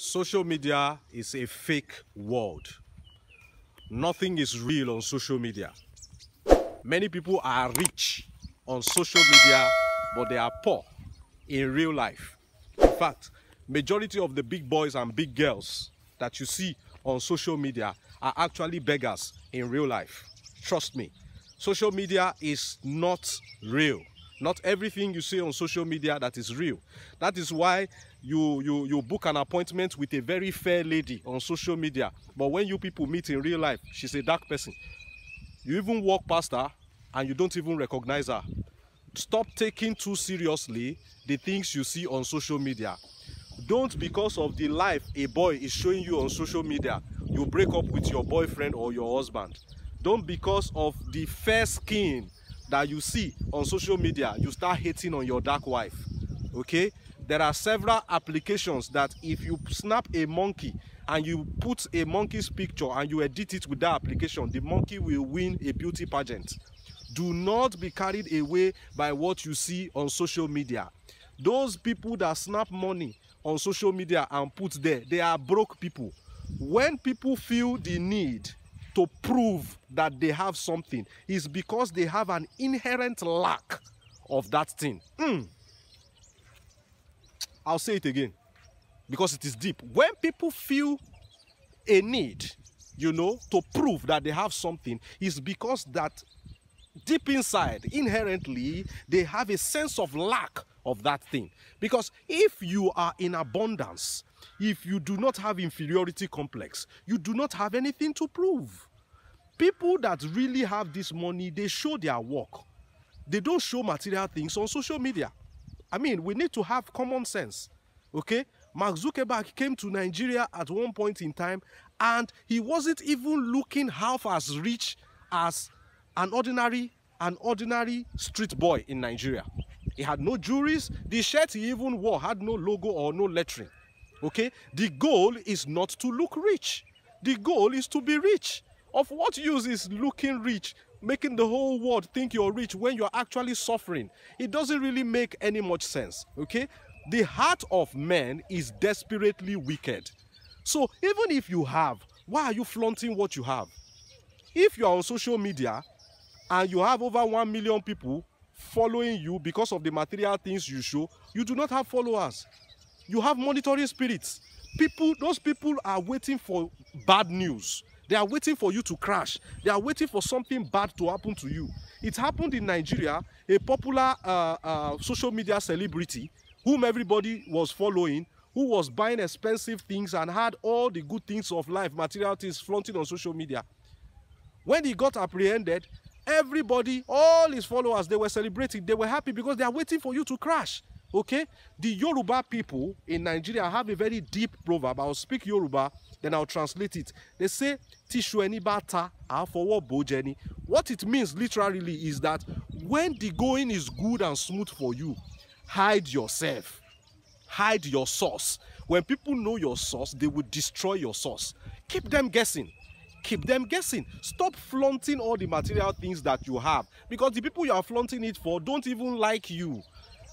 social media is a fake world. Nothing is real on social media. Many people are rich on social media, but they are poor in real life. In fact, majority of the big boys and big girls that you see on social media are actually beggars in real life. Trust me, social media is not real. Not everything you see on social media that is real. That is why you, you, you book an appointment with a very fair lady on social media. But when you people meet in real life, she's a dark person. You even walk past her and you don't even recognize her. Stop taking too seriously the things you see on social media. Don't because of the life a boy is showing you on social media, you break up with your boyfriend or your husband. Don't because of the fair skin that you see on social media, you start hating on your dark wife. Okay? There are several applications that if you snap a monkey and you put a monkey's picture and you edit it with that application, the monkey will win a beauty pageant. Do not be carried away by what you see on social media. Those people that snap money on social media and put there, they are broke people. When people feel the need to prove that they have something is because they have an inherent lack of that thing. Mm. I'll say it again because it is deep. When people feel a need, you know, to prove that they have something, is because that deep inside, inherently, they have a sense of lack of that thing. Because if you are in abundance, if you do not have inferiority complex, you do not have anything to prove. People that really have this money, they show their work. They don't show material things on social media. I mean, we need to have common sense. Okay? Mark Zuckerberg came to Nigeria at one point in time and he wasn't even looking half as rich as an ordinary an ordinary street boy in Nigeria. He had no jewelries. The shirt he even wore had no logo or no lettering. Okay? The goal is not to look rich. The goal is to be rich. Of what use is looking rich, making the whole world think you're rich when you're actually suffering? It doesn't really make any much sense. Okay? The heart of man is desperately wicked. So even if you have, why are you flaunting what you have? If you are on social media and you have over 1 million people following you because of the material things you show, you do not have followers. You have monitoring spirits. People, those people are waiting for bad news. They are waiting for you to crash. They are waiting for something bad to happen to you. It happened in Nigeria. A popular uh, uh, social media celebrity, whom everybody was following, who was buying expensive things and had all the good things of life, material things, flaunting on social media. When he got apprehended, everybody all his followers they were celebrating they were happy because they are waiting for you to crash okay the yoruba people in nigeria have a very deep proverb i'll speak yoruba then i'll translate it they say tishu eni bata afowo bojeni what it means literally is that when the going is good and smooth for you hide yourself hide your source when people know your source they will destroy your source keep them guessing keep them guessing. Stop flaunting all the material things that you have because the people you are flaunting it for don't even like you.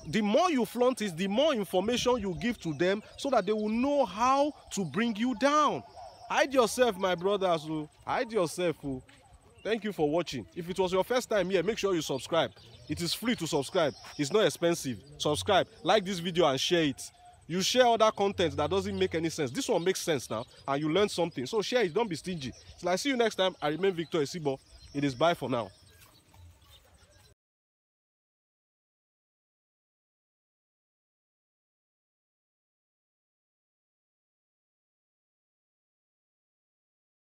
The more you flaunt it, the more information you give to them so that they will know how to bring you down. Hide yourself, my brothers. Oh. Hide yourself. Oh. Thank you for watching. If it was your first time here, make sure you subscribe. It is free to subscribe. It's not expensive. Subscribe, like this video and share it you share other content that doesn't make any sense this one makes sense now and you learn something so share it don't be stingy till i see you next time i remain victor esibo it is bye for now